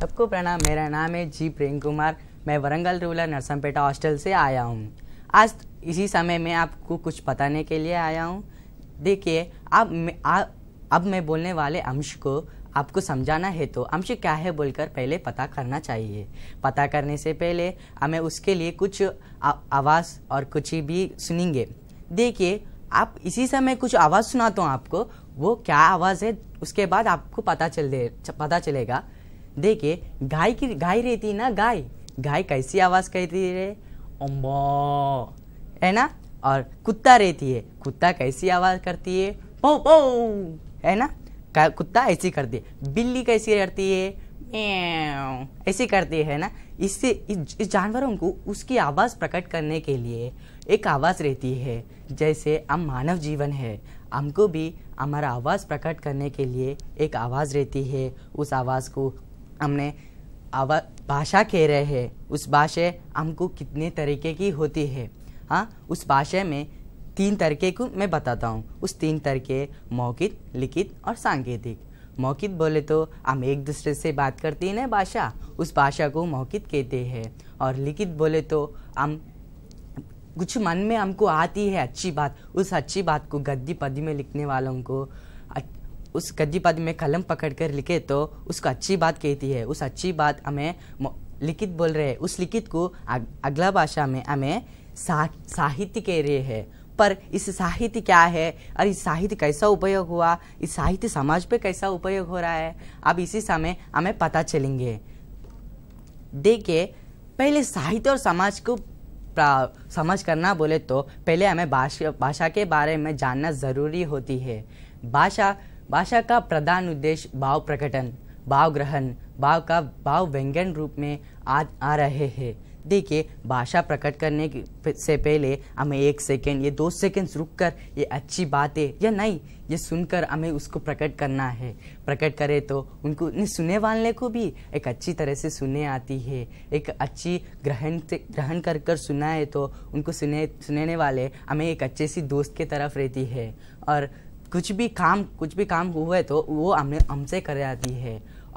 सबको प्रणाम मेरा नाम है जी प्रेम कुमार मैं वरंगल रूलर नरसमपेटा हॉस्टल से आया हूँ आज इसी समय में आपको कुछ बताने के लिए आया हूँ देखिए अब अब मैं बोलने वाले अंश को आपको समझाना है तो अंश क्या है बोलकर पहले पता करना चाहिए पता करने से पहले हमें उसके लिए कुछ आवाज़ और कुछ भी सुनेंगे देखिए आप इसी समय कुछ आवाज़ सुनाता तो हूँ आपको वो क्या आवाज़ है उसके बाद आपको पता चल दे पता चलेगा देखिए गाय की गाय रहती है ना गाय गाय कैसी आवाज़ करती है अम्बो है ना और कुत्ता रहती है कुत्ता कैसी आवाज़ करती है पो पो है ना कुत्ता ऐसी करती है बिल्ली कैसी करती है ऐसी करती है ना इससे इस जानवरों को उसकी आवाज़ प्रकट करने के लिए एक आवाज़ रहती है जैसे हम मानव जीवन है हमको भी हमारा आवाज़ प्रकट करने के लिए एक आवाज़ रहती है उस आवाज़ को हमने आवा भाषा कह रहे हैं उस भाषा हमको कितने तरीके की होती है हाँ उस भाषा में तीन तरीके को मैं बताता हूँ उस तीन तरीके मौखिक लिखित और सांकेतिक मौखिक बोले तो हम एक दूसरे से बात करते हैं ना भाषा उस भाषा को मौखिक कहते हैं और लिखित बोले तो हम कुछ मन में हमको आती है अच्छी बात उस अच्छी बात को गद्दी पदी में लिखने वालों को उस गद्दी पद में कलम पकड़कर लिखे तो उसको अच्छी बात कहती है उस अच्छी बात हमें लिखित बोल रहे हैं उस लिखित को अगला भाषा में हमें सा, साहित्य कह रहे हैं पर इस साहित्य क्या है और इस साहित्य कैसा उपयोग हुआ इस साहित्य समाज पे कैसा उपयोग हो रहा है अब इसी समय हमें पता चलेंगे देखिए पहले साहित्य और समाज को समझ करना बोले तो पहले हमें भाषा भाषा के बारे में जानना ज़रूरी होती है भाषा भाषा का प्रधान उद्देश्य भाव प्रकटन भाव ग्रहण भाव का भाव व्यंग्यन रूप में आज आ रहे हैं देखिए भाषा प्रकट करने से पहले हमें एक सेकेंड ये दो सेकेंड्स रुक कर ये अच्छी बात है या नहीं ये सुनकर हमें उसको प्रकट करना है प्रकट करें तो उनको सुनने वाले को भी एक अच्छी तरह से सुनने आती है एक अच्छी ग्रहण से ग्रहण कर कर सुना है तो उनको सुने सुनने वाले हमें एक अच्छे सी दोस्त के तरफ रहती है और कुछ भी काम कुछ भी काम हुआ है तो वो हमें हमसे कर जाती है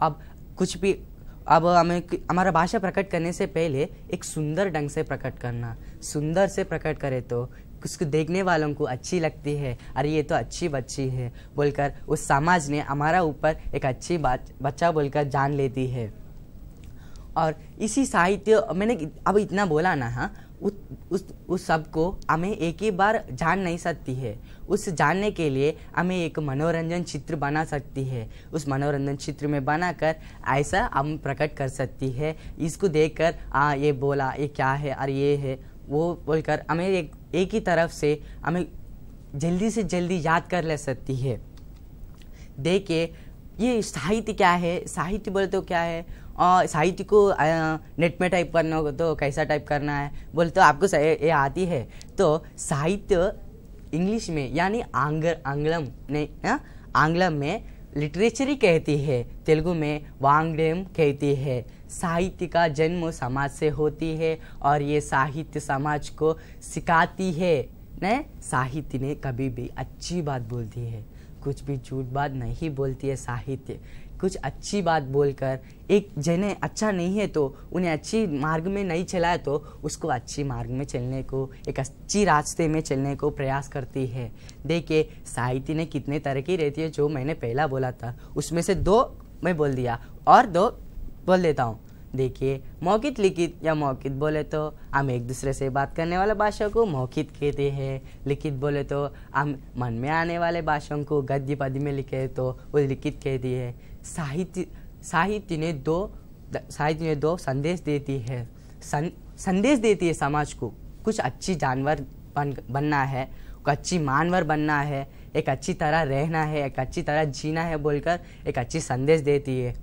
अब कुछ भी अब हमें हमारा भाषा प्रकट करने से पहले एक सुंदर ढंग से प्रकट करना सुंदर से प्रकट करे तो उसको देखने वालों को अच्छी लगती है अरे ये तो अच्छी बच्ची है बोलकर उस समाज ने हमारा ऊपर एक अच्छी बच्चा बोलकर जान लेती है और इसी साहित्य मैंने अब इतना बोला ना हाँ उस उस सब को हमें एक ही बार जान नहीं सकती है उस जानने के लिए हमें एक मनोरंजन चित्र बना सकती है उस मनोरंजन चित्र में बनाकर ऐसा हम प्रकट कर सकती है इसको देखकर आ ये बोला ये क्या है और ये है वो बोलकर हमें एक एक ही तरफ से हमें जल्दी से जल्दी याद कर ले सकती है देखिए ये साहित्य क्या है साहित्य बोले तो क्या है और हाँ, साहित्य को नेट में टाइप करना हो तो कैसा टाइप करना है बोले तो आपको ये आती है तो साहित्य इंग्लिश में यानी आंग आंग्लम नहीं हाँ, आंग्लम में लिटरेचर ही कहती है तेलुगु में वांगडेम कहती है साहित्य का जन्म समाज से होती है और ये साहित्य समाज को सिखाती है न साहित्य ने कभी भी अच्छी बात बोलती है कुछ भी झूठ बात नहीं बोलती है साहित्य कुछ अच्छी बात बोलकर एक जिन्हें अच्छा नहीं है तो उन्हें अच्छी मार्ग में नहीं चलाए तो उसको अच्छी मार्ग में चलने को एक अच्छी रास्ते में चलने को प्रयास करती है देखिए साहित्य ने कितने तरह की रहती है जो मैंने पहला बोला था उसमें से दो मैं बोल दिया और दो बोल देता हूँ देखिए मौखित लिखित या मौखित बोले तो हम एक दूसरे से बात करने वाले भाषा को मौखित कहते हैं लिखित बोले तो हम मन में आने वाले भाषाओं को गद्य पद में लिखे तो वो लिखित कहती है साहित्य साहित्य ने दो साहित्य ने दो संदेश देती है सं, संदेश देती है समाज को कुछ अच्छी जानवर बन बनना है अच्छी मानवर बनना है एक अच्छी तरह रहना है एक अच्छी तरह जीना है बोलकर एक अच्छी संदेश देती है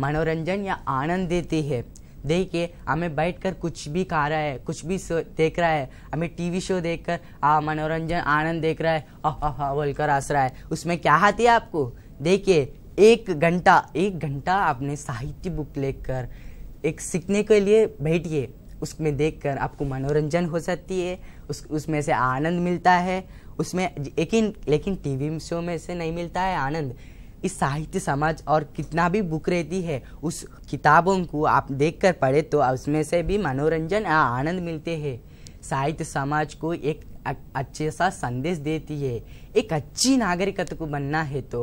मनोरंजन या आनंद देती है देखिए हमें बैठकर कुछ भी खा रहा है कुछ भी देख रहा है हमें टीवी शो देखकर आ मनोरंजन आनंद देख रहा है बोलकर हंस रहा है उसमें क्या आती है आपको देखिए एक घंटा एक घंटा आपने साहित्य बुक लेकर एक सीखने के लिए बैठिए उसमें देखकर आपको मनोरंजन हो सकती है उस उसमें से आनंद मिलता है उसमें लेकिन लेकिन टीवी शो में से नहीं मिलता है आनंद इस साहित्य समाज और कितना भी बुक रहती है उस किताबों को आप देखकर पढ़े तो उसमें से भी मनोरंजन आनंद मिलते हैं साहित्य समाज को एक अच्छे सा संदेश देती है एक अच्छी नागरिकता को बनना है तो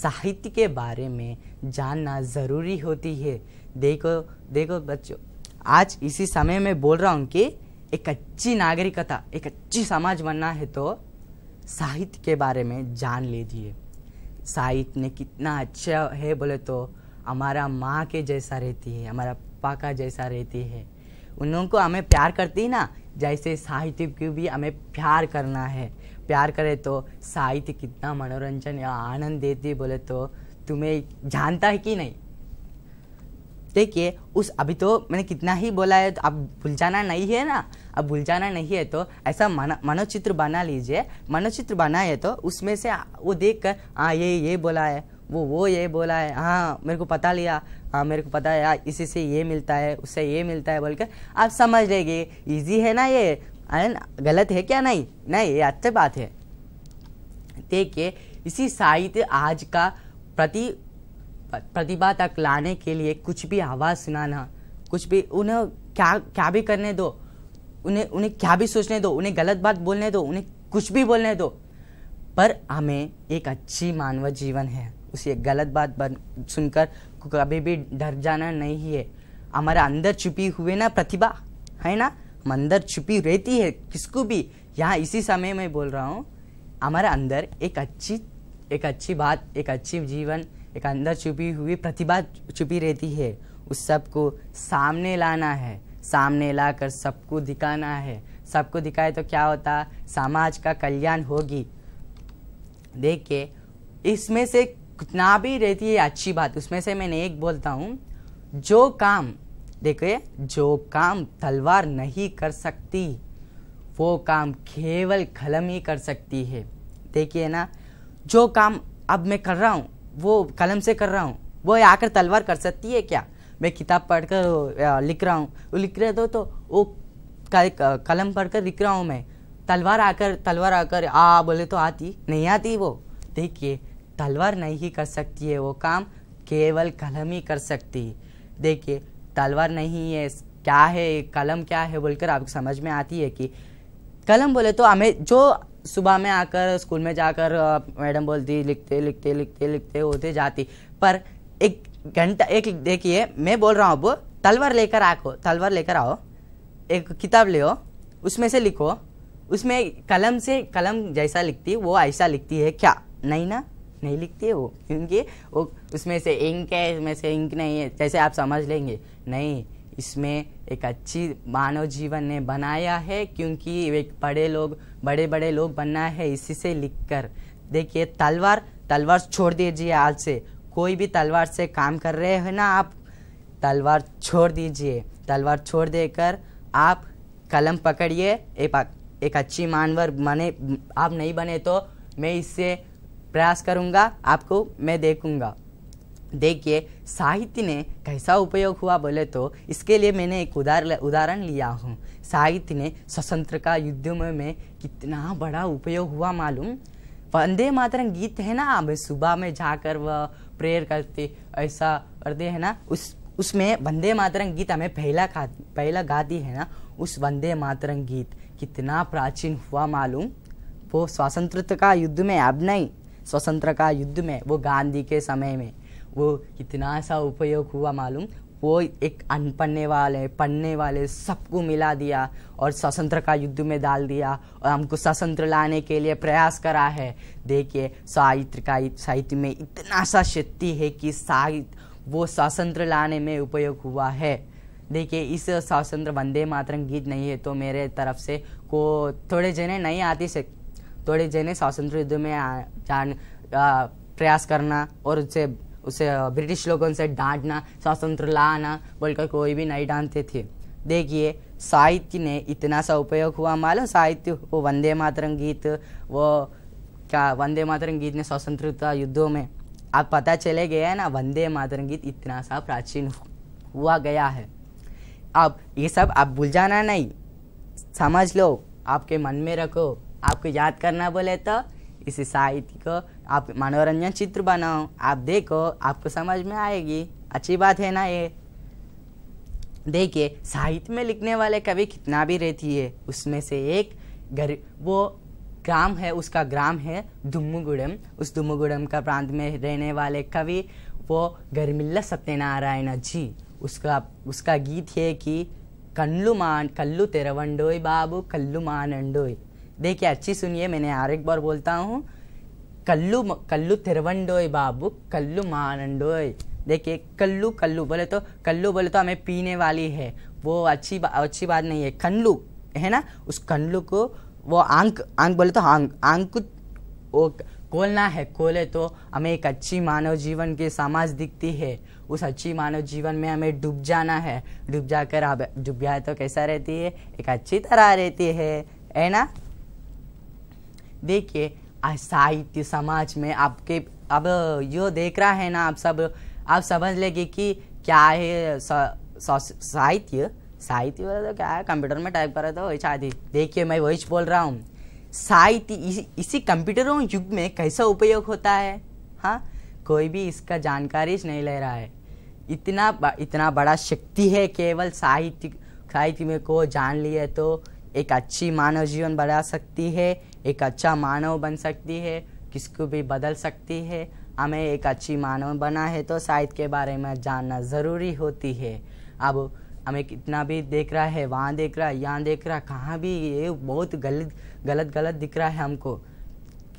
साहित्य के बारे में जानना ज़रूरी होती है देखो देखो बच्चों आज इसी समय में बोल रहा हूँ कि एक अच्छी नागरिकता एक अच्छी समाज बनना है तो साहित्य के बारे में जान लीजिए साहित्य ने कितना अच्छा है बोले तो हमारा माँ के जैसा रहती है हमारा पापा का जैसा रहती है उन लोगों को हमें प्यार करती है ना जैसे साहित्य को भी हमें प्यार करना है प्यार करे तो साहित्य कितना मनोरंजन या आनंद देती बोले तो तुम्हें जानता है कि नहीं देखिए उस अभी तो मैंने कितना ही बोला है तो अब भूल जाना नहीं है ना अब भूल जाना नहीं है तो ऐसा मन मनोचित्र बना लीजिए मनोचित्र बनाए तो उसमें से वो देख कर हाँ ये ये बोला है वो वो ये बोला है हाँ मेरे को पता लिया हाँ मेरे को पता है हाँ, इसी से ये मिलता है उससे ये मिलता है बोल कर आप समझ लेंगे ईजी है ना ये एंड गलत है क्या नहीं नहीं ये अच्छी बात है देखिए इसी साहित्य आज का प्रति प्रतिभा तक लाने के लिए कुछ भी आवाज़ सुनाना कुछ भी उन्हें क्या क्या भी करने दो उन्हें उन्हें क्या भी सोचने दो उन्हें गलत बात बोलने दो उन्हें कुछ भी बोलने दो पर हमें एक अच्छी मानव जीवन है उसे गलत बात बन सुनकर कभी भी डर जाना नहीं है हमारे अंदर छुपी हुए ना प्रतिभा है ना हम अंदर छुपी रहती है किसको भी यहाँ इसी समय मैं बोल रहा हूँ हमारे अंदर एक अच्छी एक अच्छी बात एक अच्छी जीवन एक अंदर छुपी हुई प्रतिभा छुपी रहती है उस सबको सामने लाना है सामने लाकर सबको दिखाना है सबको दिखाए तो क्या होता समाज का कल्याण होगी देख के इसमें से कितना भी रहती है अच्छी बात उसमें से मैंने एक बोलता हूँ जो काम देखिए जो काम तलवार नहीं कर सकती वो काम केवल कलम ही कर सकती है देखिए ना जो काम अब मैं कर रहा हूँ वो कलम से कर रहा हूँ वो आकर तलवार कर सकती है क्या मैं किताब पढ़कर लिख रहा हूँ वो लिख रहे दो तो, तो वो कलम पढ़कर लिख रहा हूँ मैं तलवार आकर तलवार आकर आ बोले तो आती नहीं आती वो देखिए तलवार नहीं कर सकती है वो काम केवल कलम ही कर सकती है देखिए तलवार नहीं है क्या है कलम क्या है बोलकर आपको समझ में आती है कि कलम बोले तो हमें जो सुबह में आकर स्कूल में जाकर मैडम बोलती लिखते लिखते लिखते लिखते होते जाती पर एक घंटा एक देखिए मैं बोल रहा हूँ अब तलवार लेकर आको तलवार लेकर आओ एक किताब ले उसमें से लिखो उसमें कलम से कलम जैसा लिखती वो ऐसा लिखती है क्या नहीं ना नहीं लिखती है वो क्योंकि वो उसमें से इंक है इसमें से इंक नहीं है जैसे आप समझ लेंगे नहीं इसमें एक अच्छी मानव जीवन ने बनाया है क्योंकि एक बड़े लोग बड़े बड़े लोग बनना है इसी से लिख कर देखिए तलवार तलवार छोड़ दीजिए आज से कोई भी तलवार से काम कर रहे हैं ना आप तलवार छोड़ दीजिए तलवार छोड़ देकर आप कलम पकड़िए एक अच्छी मानवर बने आप नहीं बने तो मैं इससे प्रयास करूँगा आपको मैं देखूँगा देखिए साहित्य ने कैसा उपयोग हुआ बोले तो इसके लिए मैंने एक उदाहरण उदाहरण लिया हूँ साहित्य ने स्वतंत्रता युद्ध में, में कितना बड़ा उपयोग हुआ मालूम वंदे मातरम गीत है ना अब सुबह में जाकर वह प्रेयर करते ऐसा करते है ना उस उसमें वंदे मातरम गीत हमें पहला पहला गाती है ना उस वंदे मातरम गीत कितना प्राचीन हुआ मालूम वो स्वतंत्रता युद्ध में अब नहीं स्वतंत्र का युद्ध में वो गांधी के समय में वो कितना सा उपयोग हुआ मालूम वो एक अनपढ़ने वाले पढ़ने वाले सबको मिला दिया और स्वतंत्र का युद्ध में डाल दिया और हमको स्वतंत्र लाने के लिए प्रयास करा है देखिए साहित्य का साहित्य में इतना सा शक्ति है कि साहित्य वो स्वतंत्र लाने में उपयोग हुआ है देखिए इस स्वतंत्र वंदे मातरम गीत नहीं है तो मेरे तरफ से को थोड़े जने नहीं आती थोड़े जैने स्वतंत्र युद्ध में जान प्रयास करना और उसे उसे ब्रिटिश लोगों से डांटना स्वतंत्र लाना बोलकर कोई भी नहीं डांटते थे देखिए साहित्य ने इतना सा उपयोग हुआ मालूम साहित्य वो वंदे मातरम गीत वो क्या वंदे मातरम गीत ने स्वतंत्रता युद्धों में आप पता चले गए हैं ना वंदे मातरम गीत इतना सा प्राचीन हुआ गया है अब ये सब आप भूल जाना नहीं समझ लो आपके मन में रखो आपको याद करना बोले तो इस साहित्य को आप मनोरंजन चित्र बनाओ आप देखो आपको समझ में आएगी अच्छी बात है ना ये देखिए साहित्य में लिखने वाले कवि कितना भी रहती है उसमें से एक घर वो ग्राम है उसका ग्राम है दुम्मुगुड़म उस दुम्मुगुड़म का प्रांत में रहने वाले कवि वो गर्मिल्ला सत्यनारायण जी उसका उसका गीत है कि कल्लू मान कल्लु तेरवंडोई बाबू कल्लू मानंडोई देखिए अच्छी सुनिए मैंने हर एक बार बोलता हूँ कल्लू कल्लू तिरवंडोय बाबू कल्लू मानंडोय देखिए कल्लू कल्लू बोले तो कल्लू बोले तो हमें पीने वाली है वो अच्छी बा, अच्छी बात नहीं है कल्लू है ना उस कल्लू को वो आंख आंख बोले तो आंख आंख वो खोलना है खोले तो हमें एक अच्छी मानव जीवन की समाज दिखती है उस अच्छी मानव जीवन में हमें डूब जाना है डूब जाकर आप डूब जाए तो कैसा रहती है एक अच्छी तरह रहती है है ना देखिए साहित्य समाज में आपके अब यो देख रहा है ना आप सब आप समझ लेंगे कि क्या है साहित्य साहित्य बोले तो क्या है कंप्यूटर में टाइप रहे तो वही शादी देखिए मैं वही बोल रहा हूँ साहित्य इस, इसी कंप्यूटरों युग में कैसा उपयोग होता है हाँ कोई भी इसका जानकारी नहीं ले रहा है इतना इतना बड़ा शक्ति है केवल साहित्य साहित्य में को जान लिए तो एक अच्छी मानव जीवन बढ़ा सकती है एक अच्छा मानव बन सकती है किसको भी बदल सकती है हमें एक अच्छी मानव बना है तो साहित्य के बारे में जानना ज़रूरी होती है अब हमें कितना भी देख रहा है वहाँ देख रहा है यहाँ देख रहा है कहाँ भी ये बहुत गलत गलत गलत दिख रहा है हमको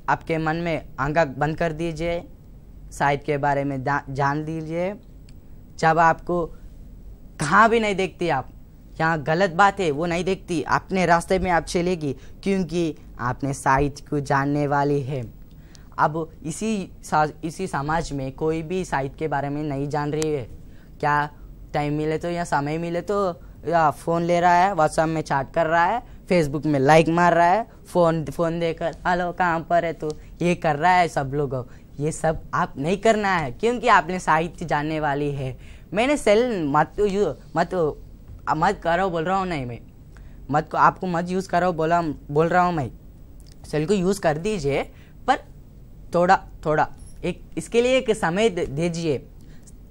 आपके मन में आंखा बंद कर दीजिए साहित्य के बारे में जान लीजिए जब आपको कहाँ भी नहीं देखती आप यहाँ गलत बात है वो नहीं देखती अपने रास्ते में आप चलेगी क्योंकि आपने साहित्य को जानने वाली है अब इसी सा, इसी समाज में कोई भी साहित्य के बारे में नहीं जान रही है क्या टाइम मिले तो या समय मिले तो या फ़ोन ले रहा है व्हाट्सएप में चैट कर रहा है फेसबुक में लाइक मार रहा है फ़ोन फ़ोन देकर हेलो कहाँ पर है तो ये कर रहा है सब लोग ये सब आप नहीं करना है क्योंकि आपने साहित्य जानने वाली है मैंने सेल मत मत मत करो बोल रहा हूँ नहीं मैं मत को आपको मत यूज़ करो बोला बोल रहा हूँ मैं सेल को यूज़ कर दीजिए पर थोड़ा थोड़ा एक इसके लिए एक समय दीजिए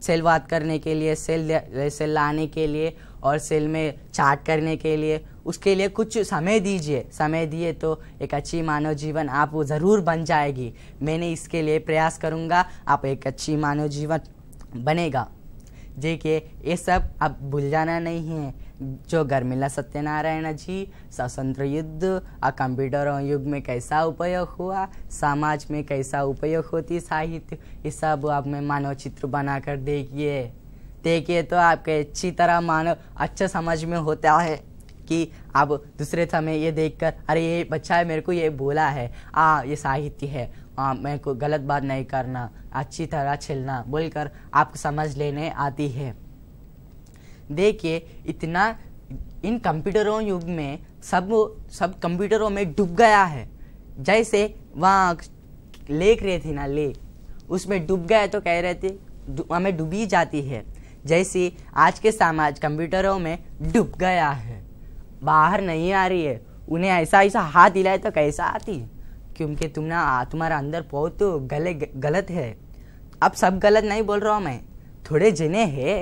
सेल बात करने के लिए सेल सेल लाने के लिए और सेल में चार्ट करने के लिए उसके लिए कुछ समय दीजिए समय दिए तो एक अच्छी मानव जीवन आप ज़रूर बन जाएगी मैंने इसके लिए प्रयास करूँगा आप एक अच्छी मानव जीवन बनेगा जी के ये सब अब भूल जाना नहीं है जो गर्मिला सत्यनारायण जी स्वतंत्र युद्ध और कंप्यूटर युग में कैसा उपयोग हुआ समाज में कैसा उपयोग होती साहित्य ये सब आप में मानव चित्र बनाकर देखिए देखिए तो आपके अच्छी तरह मानव अच्छा समझ में होता है कि आप दूसरे समय ये देखकर अरे ये बच्चा है मेरे को ये बोला है आ ये साहित्य है आ, हाँ, मैं कोई गलत बात नहीं करना अच्छी तरह छिलना बोलकर आपको समझ लेने आती है देखिए इतना इन कंप्यूटरों युग में सब सब कंप्यूटरों में डूब गया है जैसे वहाँ लेख रहे थे ना लेख उसमें डूब गया तो कह रहे थे हमें डूबी जाती है जैसे आज के समाज कंप्यूटरों में डूब गया है बाहर नहीं आ रही है उन्हें ऐसा ऐसा हाथ दिलाए तो कैसा आती है क्योंकि तुम ना तुम्हारा अंदर बहुत गले गलत है अब सब गलत नहीं बोल रहा हूँ मैं थोड़े जिने हैं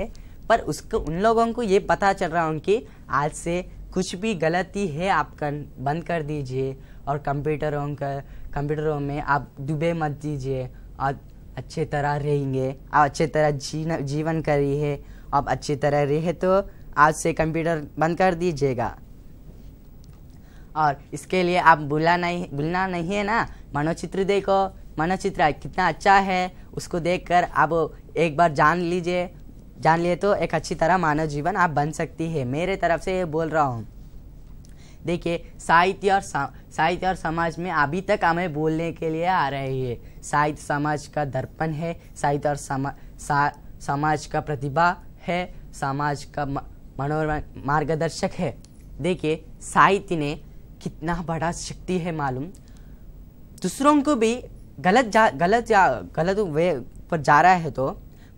पर उसको उन लोगों को ये पता चल रहा हूँ कि आज से कुछ भी गलती है आप कर, बंद कर दीजिए और कंप्यूटरों का कंप्यूटरों में आप डूबे मत दीजिए और अच्छे तरह रहेंगे आप अच्छे तरह जीना जीवन करिए आप अच्छी तरह रहे तो आज से कंप्यूटर बंद कर दीजिएगा और इसके लिए आप भूला नहीं भूलना नहीं है ना मनोचित्र देखो मनोचित्र कितना अच्छा है उसको देखकर आप एक बार जान लीजिए जान लिए तो एक अच्छी तरह मानव जीवन आप बन सकती है मेरे तरफ से ये बोल रहा हूँ देखिए साहित्य और साहित्य और समाज में अभी तक हमें बोलने के लिए आ रही है साहित्य समाज का दर्पण है साहित्य और समा, सा, समाज का प्रतिभा है समाज का मनोरंजन मार्गदर्शक है देखिए साहित्य ने कितना बड़ा शक्ति है मालूम दूसरों को भी गलत जा गलत या गलत वे पर जा रहा है तो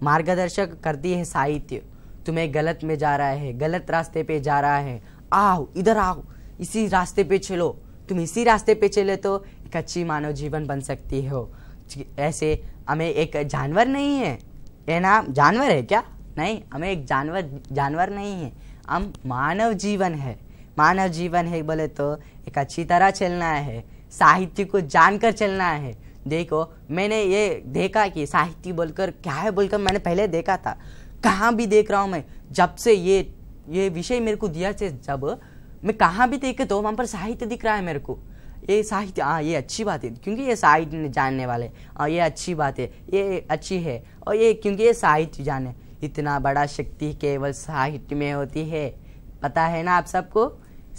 मार्गदर्शक करती है साहित्य तुम्हें गलत में जा रहा है गलत रास्ते पे जा रहा है आओ इधर आओ इसी रास्ते पे चलो तुम इसी रास्ते पे चले तो एक अच्छी मानव जीवन बन सकती हो ऐसे हमें एक जानवर नहीं है ये ना जानवर है क्या नहीं हमें एक जानवर जानवर नहीं है हम मानव जीवन है मानव जीवन है बोले तो एक अच्छी तरह चलना है साहित्य को जानकर चलना है देखो मैंने ये देखा कि साहित्य बोलकर क्या है बोलकर मैंने पहले देखा था कहाँ भी देख रहा हूँ मैं जब से ये ये विषय मेरे को दिया से जब मैं कहाँ भी देखे तो वहाँ पर साहित्य दिख रहा है मेरे को ये साहित्य हाँ ये अच्छी बात है क्योंकि ये साहित्य जानने वाले और ये अच्छी बात है ये अच्छी है और ये क्योंकि ये साहित्य जाने इतना बड़ा शक्ति केवल साहित्य में होती है पता है ना आप सबको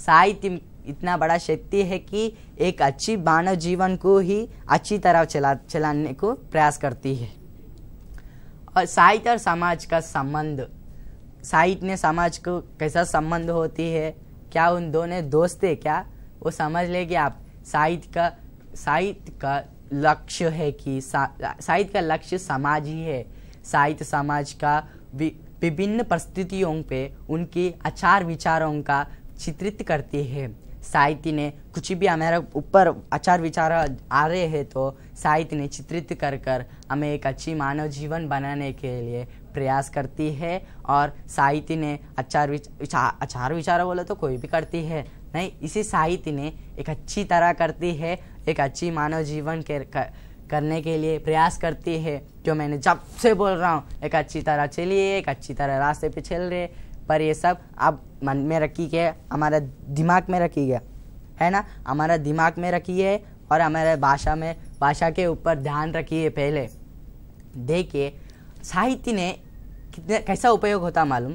साहित्य इतना बड़ा शक्ति है कि एक अच्छी मानव जीवन को ही अच्छी तरह चला चलाने को प्रयास करती है और साहित्य और समाज का संबंध साहित्य ने समाज को कैसा संबंध होती है क्या उन दोनों दोस्त है क्या वो समझ कि आप साहित्य का साहित्य का लक्ष्य है कि साहित्य का लक्ष्य समाज ही है साहित्य समाज का विभिन्न परिस्थितियों पे उनके आचार विचारों का चित्रित करती है साहित्य ने कुछ भी हमारे ऊपर आचार विचार आ रहे हैं तो साहित्य ने चित्रित कर कर हमें एक अच्छी मानव जीवन बनाने के लिए प्रयास करती है और साहित्य ने आचार विचार आचार विचार बोले तो कोई भी करती है नहीं इसी साहित्य ने एक अच्छी तरह करती है एक अच्छी मानव जीवन के कर, करने के लिए प्रयास करती है जो मैंने जब से बोल रहा हूँ एक अच्छी तरह चलिए एक अच्छी तरह रास्ते पे चल रहे पर ये सब आप मन में रखी के हमारा दिमाग में रखी गया है ना हमारा दिमाग में रखी है और हमारे भाषा में भाषा के ऊपर ध्यान रखिए पहले देखिए साहित्य ने कितने कैसा उपयोग होता मालूम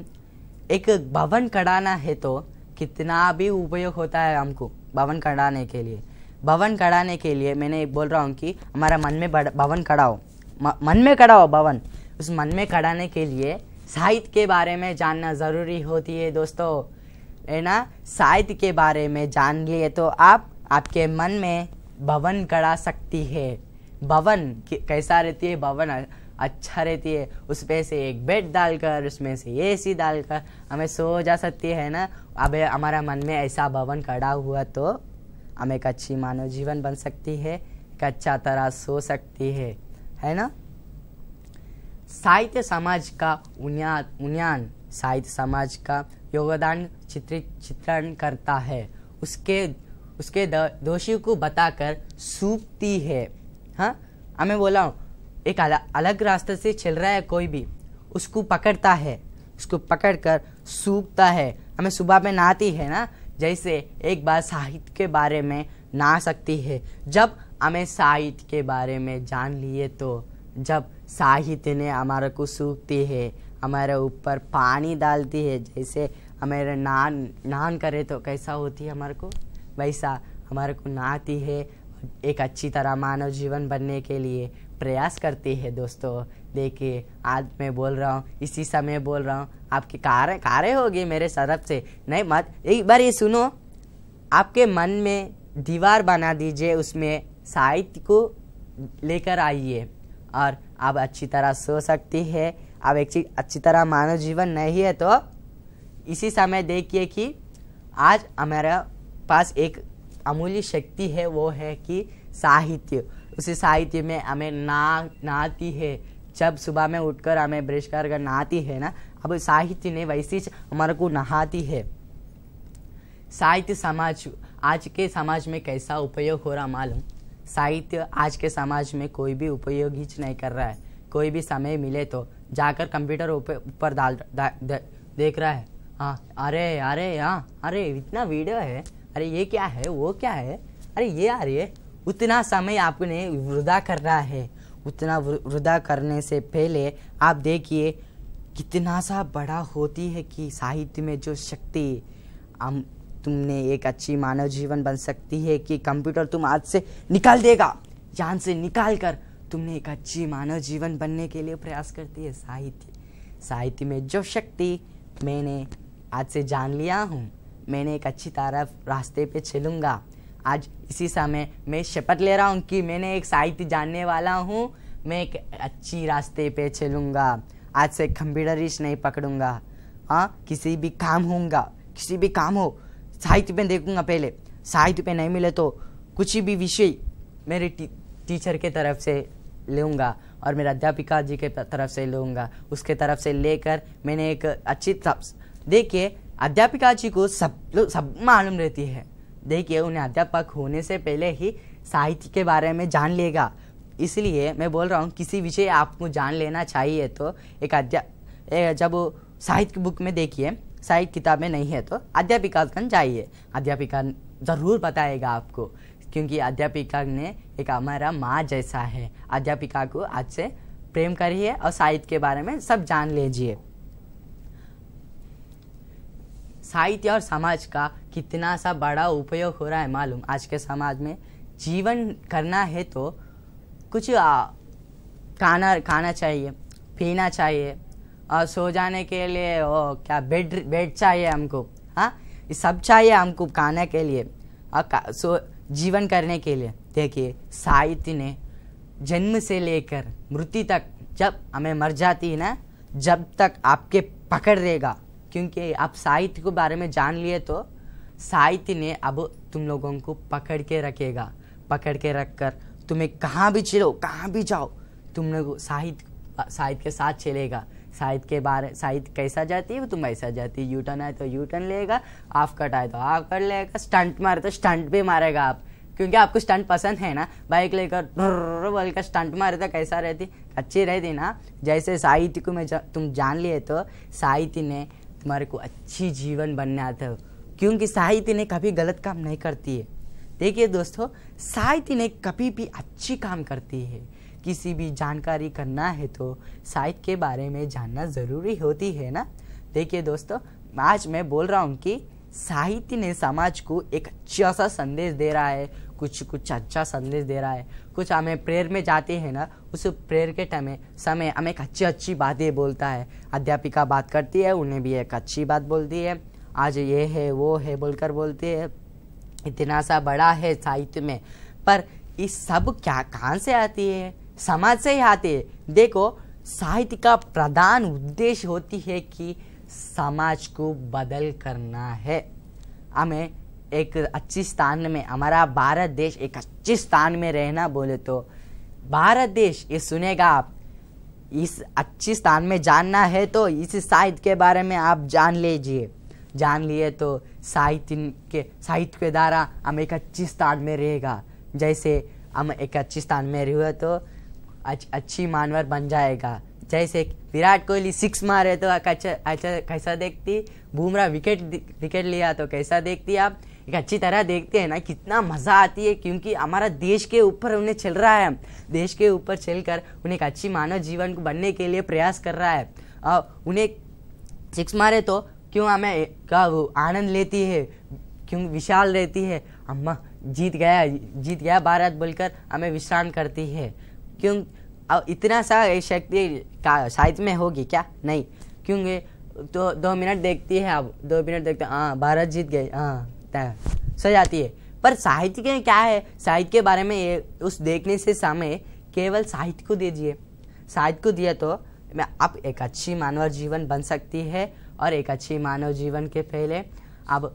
एक भवन कढ़ाना है तो कितना भी उपयोग होता है हमको भवन कढ़ाने के लिए भवन कढ़ाने के लिए मैंने बोल रहा हूँ कि हमारा मन में भवन कढ़ाओ मन में कढ़ाओ भवन उस मन में कढ़ाने के लिए साहित्य के बारे में जानना ज़रूरी होती है दोस्तों है ना साहित्य के बारे में जान लिए तो आप आपके मन में भवन कड़ा सकती है भवन कैसा रहती है भवन अच्छा रहती है उसमें से एक बेड डालकर उसमें से ए सी डालकर हमें सो जा सकती है ना अब हमारा मन में ऐसा भवन खड़ा हुआ तो हमें एक अच्छी मानव जीवन बन सकती है एक अच्छा तरह सो सकती है है ना साहित्य समाज का उन्यान साहित्य समाज का योगदान चित्रित चित्रण करता है उसके उसके दोषी को बताकर सूखती है हाँ हमें हाँ, बोला हूँ एक अल, अलग रास्ते से चल रहा है कोई भी उसको पकड़ता है उसको पकड़ कर सूखता है हमें सुबह में नहाती है ना जैसे एक बार साहित्य के बारे में ना सकती है जब हमें साहित्य के बारे में जान लिए तो जब साहित्य ने हमारे को सूखती है हमारे ऊपर पानी डालती है जैसे हमारे नान नान करे तो कैसा होती है हमारे को वैसा हमारे को नहाती है एक अच्छी तरह मानव जीवन बनने के लिए प्रयास करती है दोस्तों देखिए आज मैं बोल रहा हूँ इसी समय बोल रहा हूँ आपकी कारें कारे होगी मेरे तरफ से नहीं मत एक बार ये सुनो आपके मन में दीवार बना दीजिए उसमें साहित्य को लेकर आइए और आप अच्छी तरह सो सकती है आप एक चीज अच्छी तरह मानव जीवन नहीं है तो इसी समय देखिए कि आज हमारा पास एक अमूल्य शक्ति है वो है कि साहित्य उसी साहित्य में हमें ना नहाती है जब सुबह में उठकर हमें ब्रश कर कर नहाती है ना अब साहित्य ने वैसे हमारे को नहाती है साहित्य समाज आज के समाज में कैसा उपयोग हो रहा मालूम साहित्य आज के समाज में कोई भी उपयोग ही नहीं कर रहा है कोई भी समय मिले तो जाकर कंप्यूटर ऊपर डाल देख रहा है हाँ अरे अरे हाँ अरे इतना वीडियो है अरे ये क्या है वो क्या है अरे ये आ रही है उतना समय आपने वृद्धा कर रहा है उतना वृद्धा करने से पहले आप देखिए कितना सा बड़ा होती है कि साहित्य में जो शक्ति तुमने एक अच्छी मानव जीवन बन सकती है कि कंप्यूटर तुम आज से निकाल देगा जान से निकाल कर तुमने एक अच्छी मानव जीवन बनने के लिए प्रयास करती है साहित्य साहित्य में जो शक्ति मैंने आज से जान लिया हूँ मैंने एक अच्छी तरफ रास्ते पे चलूँगा आज इसी समय मैं शपथ ले रहा हूँ कि मैंने एक साहित्य जानने वाला हूँ मैं एक अच्छी रास्ते पे चलूँगा आज से कंप्यूटर ही नहीं पकड़ूंगा हाँ किसी भी काम होगा किसी भी काम हो साहित्य पे देखूंगा पहले साहित्य पे नहीं मिले तो कुछ भी विषय मेरे टी, टीचर के तरफ से लूँगा और मेरे अध्यापिका जी के तरफ से लूँगा उसके तरफ से लेकर मैंने एक अच्छी देखिए अध्यापिका जी को सब लोग सब मालूम रहती है देखिए उन्हें अध्यापक होने से पहले ही साहित्य के बारे में जान लेगा इसलिए मैं बोल रहा हूँ किसी विषय आपको जान लेना चाहिए तो एक अध्या जब साहित्य बुक में देखिए सारी किताबें नहीं है तो अध्यापिका कन जाइए अध्यापिका ज़रूर बताएगा आपको क्योंकि अध्यापिका ने एक हमारा माँ जैसा है अध्यापिका को आज से प्रेम करिए और साहित्य के बारे में सब जान लीजिए साहित्य और समाज का कितना सा बड़ा उपयोग हो रहा है मालूम आज के समाज में जीवन करना है तो कुछ आ, खाना खाना चाहिए पीना चाहिए और सो जाने के लिए ओ क्या बेड बेड चाहिए हमको हाँ ये सब चाहिए हमको खाने के लिए और सो जीवन करने के लिए देखिए साहित्य ने जन्म से लेकर मृत्यु तक जब हमें मर जाती है ना जब तक आपके पकड़ देगा क्योंकि आप साहित्य के बारे में जान लिए तो साहित्य ने अब तुम लोगों को पकड़ के रखेगा पकड़ के रख कर तुम्हें कहाँ भी चलो कहाँ भी जाओ तुम लोग साहित्य साहित्य के साथ चलेगा साइड के बारे साइड कैसा जाती है तुम ऐसा जाती है यू टर्न आए तो यू टर्न लेगा हाफ कट आए तो हाफ कट लेगा स्टंट मारे तो स्टंट भी मारेगा आप क्योंकि आपको स्टंट पसंद है ना बाइक लेकर बोल कर स्टंट मारे तो कैसा रहती अच्छी रहती ना जैसे साहित्य को मैं जा, तुम जान लिए तो साहित्य ने तुम्हारे को अच्छी जीवन बनना था क्योंकि साहित्य ने कभी गलत काम नहीं करती है देखिए दोस्तों साहित्य ने कभी भी अच्छी काम करती है किसी भी जानकारी करना है तो साइट के बारे में जानना ज़रूरी होती है ना देखिए दोस्तों आज मैं बोल रहा हूँ कि साहित्य ने समाज को एक अच्छा सा संदेश दे रहा है कुछ कुछ अच्छा संदेश दे रहा है कुछ हमें प्रेयर में जाते हैं ना उस प्रेयर के टाइम समय हमें एक अच्छी अच्छी बातें बोलता है अध्यापिका बात करती है उन्हें भी एक अच्छी बात बोलती है आज ये है वो है बोलकर बोलती है इतना सा बड़ा है साहित्य में पर इस सब क्या कहाँ से आती है समाज से ही आते देखो साहित्य का प्रधान उद्देश्य होती है कि समाज को बदल करना है हमें एक अच्छे स्थान में हमारा भारत देश एक अच्छे स्थान में रहना बोले तो भारत देश ये सुनेगा आप इस अच्छे स्थान में जानना है तो इस साहित्य के बारे में आप जान लीजिए जान लिए तो साहित्य के साहित्य के द्वारा हम एक अच्छे स्थान में रहेगा जैसे हम एक अच्छे स्थान में रहे तो अच, अच्छी मानवर बन जाएगा जैसे विराट कोहली सिक्स मारे तो अच्छा कैसा देखती बुमराह विकेट विकेट लिया तो कैसा देखती आप एक अच्छी तरह देखते हैं ना कितना मज़ा आती है क्योंकि हमारा देश के ऊपर उन्हें चल रहा है देश के ऊपर चल कर उन्हें एक अच्छी मानव जीवन को बनने के लिए प्रयास कर रहा है और उन्हें सिक्स मारे तो क्यों हमें का आनंद लेती है क्यों विशाल रहती है अम्मा जीत गया जीत गया भारत बोलकर हमें विश्राम करती है क्यों अब इतना सा शक्ति का साहित्य में होगी क्या नहीं क्योंकि तो दो मिनट देखती है अब दो मिनट देखते हाँ भारत जीत गए हाँ सो जाती है पर साहित्य के क्या है साहित्य के बारे में ये उस देखने से समय केवल साहित्य को दीजिए साहित्य को दिया तो आप एक अच्छी मानव जीवन बन सकती है और एक अच्छी मानव जीवन के पहले अब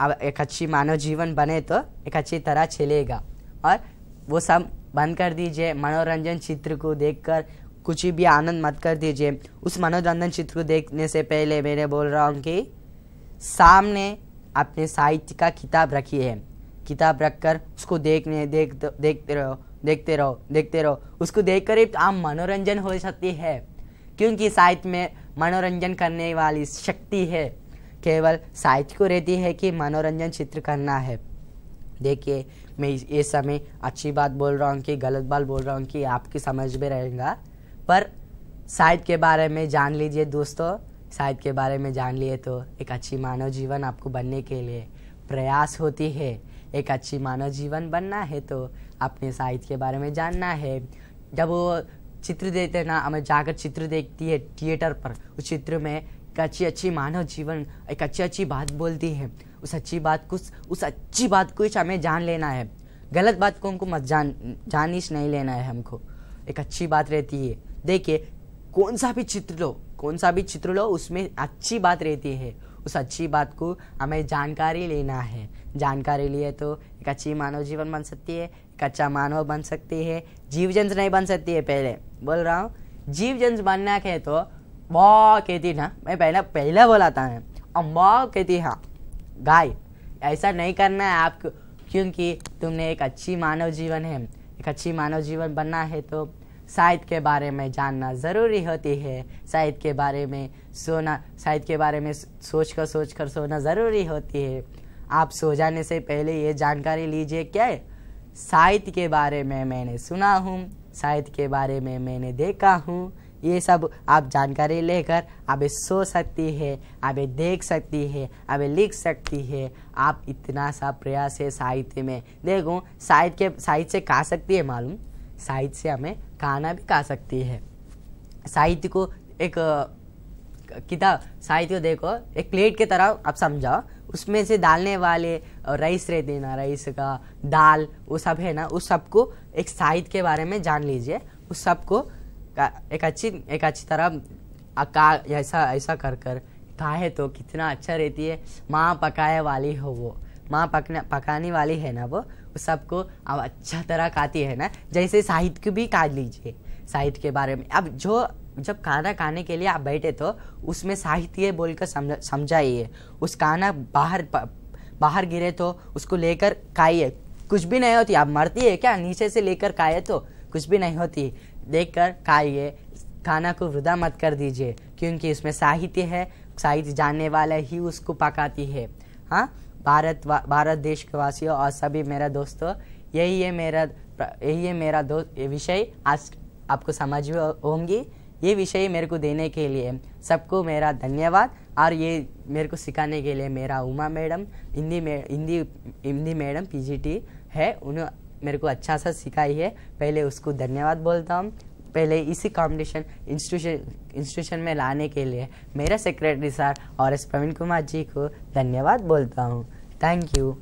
अब एक अच्छी मानव जीवन बने तो एक अच्छी तरह चलेगा और वो सब बंद कर दीजिए मनोरंजन चित्र को देखकर कुछ भी आनंद मत कर दीजिए उस मनोरंजन चित्र को देखने से पहले मैंने बोल रहा हूँ कि सामने अपने साहित्य का किताब रखी है किताब रख कर उसको देखने देख देखते रहो देखते रहो देखते रहो उसको देख कर ही आप मनोरंजन हो सकती है क्योंकि साहित्य में मनोरंजन करने वाली शक्ति है केवल साहित्य को रहती है कि मनोरंजन चित्र करना है देखिए मैं ये समय अच्छी बात बोल रहा हूँ कि गलत बात बोल रहा हूँ कि आपकी समझ में रहेगा पर साहित्य के बारे में जान लीजिए दोस्तों साहित्य के बारे में जान लिए तो एक अच्छी मानव जीवन आपको बनने के लिए प्रयास होती है एक अच्छी मानव जीवन बनना है तो अपने साहित्य के बारे में जानना है जब वो चित्र देते ना हमें जाकर चित्र देखती है थिएटर पर उस चित्र में एक अच्छी अच्छी मानव जीवन एक अच्छी अच्छी बात बोलती है उस अच्छी बात को उस अच्छी बात को हमें जान लेना है गलत बात को हमको मत जान जानिश नहीं लेना है हमको एक अच्छी बात रहती है देखिए कौन सा भी चित्र लो कौन सा भी चित्र लो उसमें अच्छी बात रहती है उस अच्छी बात को हमें जानकारी लेना है जानकारी लिए तो एक अच्छी मानव जीवन बन सकती है एक अच्छा मानव बन सकती है जीव जंत नहीं बन सकती है पहले बोल रहा हूँ जीव जंत बनना कहे तो वाह कहती ना मैं पहला पहला बोला था मैं अम्बा कहती हाँ गाय ऐसा नहीं करना है आपको क्योंकि तुमने एक अच्छी मानव जीवन है एक अच्छी मानव जीवन बनना है तो साहित्य के बारे में जानना ज़रूरी होती है साहित्य के बारे में सोना साहित्य के बारे में सोच कर सोच कर सोना ज़रूरी होती है आप सो जाने से पहले ये जानकारी लीजिए क्या साहित्य के बारे में मैंने सुना हूँ साहित्य के बारे में मैंने देखा हूँ ये सब आप जानकारी लेकर आप सो सकती है आप देख सकती है आप लिख सकती है आप इतना सा प्रयास है साहित्य में देखो साहित्य के साहित्य से खा सकती है मालूम साहित्य से हमें खाना भी खा सकती है साहित्य को एक किताब साहित्य को देखो एक प्लेट के तरह आप समझाओ उसमें से डालने वाले राइस रहते ना राइस का दाल वो सब है ना उस सबको एक साहित्य के बारे में जान लीजिए उस सबको एक अच्छी एक अच्छी तरह का ऐसा ऐसा कर कर खाए तो कितना अच्छा रहती है माँ पकाए वाली हो वो माँ पकने पकाने वाली है ना वो सबको अब अच्छा तरह खाती है ना जैसे साहित्य को भी खा लीजिए साहित्य के बारे में अब जो जब खाना खाने के लिए आप बैठे तो उसमें साहित्य बोलकर समझा समझाइए उस खाना बाहर बाहर गिरे तो उसको लेकर खाइए कुछ भी नहीं होती आप मरती है क्या नीचे से लेकर खाए तो कुछ भी नहीं होती देख कर खाइए खाना को वृदा मत कर दीजिए क्योंकि इसमें साहित्य है साहित्य जानने वाला ही उसको पकाती है हाँ भारत वा, भारत देश के वासियों और सभी मेरा दोस्तों यही है मेरा यही है मेरा दोस्त ये विषय आज आपको समझ में होंगी ये विषय मेरे को देने के लिए सबको मेरा धन्यवाद और ये मेरे को सिखाने के लिए मेरा उमा मैडम हिंदी मे हिंदी हिंदी मैडम पीजीटी है उन्होंने मेरे को अच्छा सा सिखाई है पहले उसको धन्यवाद बोलता हूँ पहले इसी कॉम्पिटिशन इंस्टीट्यूशन इंस्टीट्यूशन में लाने के लिए मेरा सेक्रेटरी सर और एस प्रवीण कुमार जी को धन्यवाद बोलता हूँ थैंक यू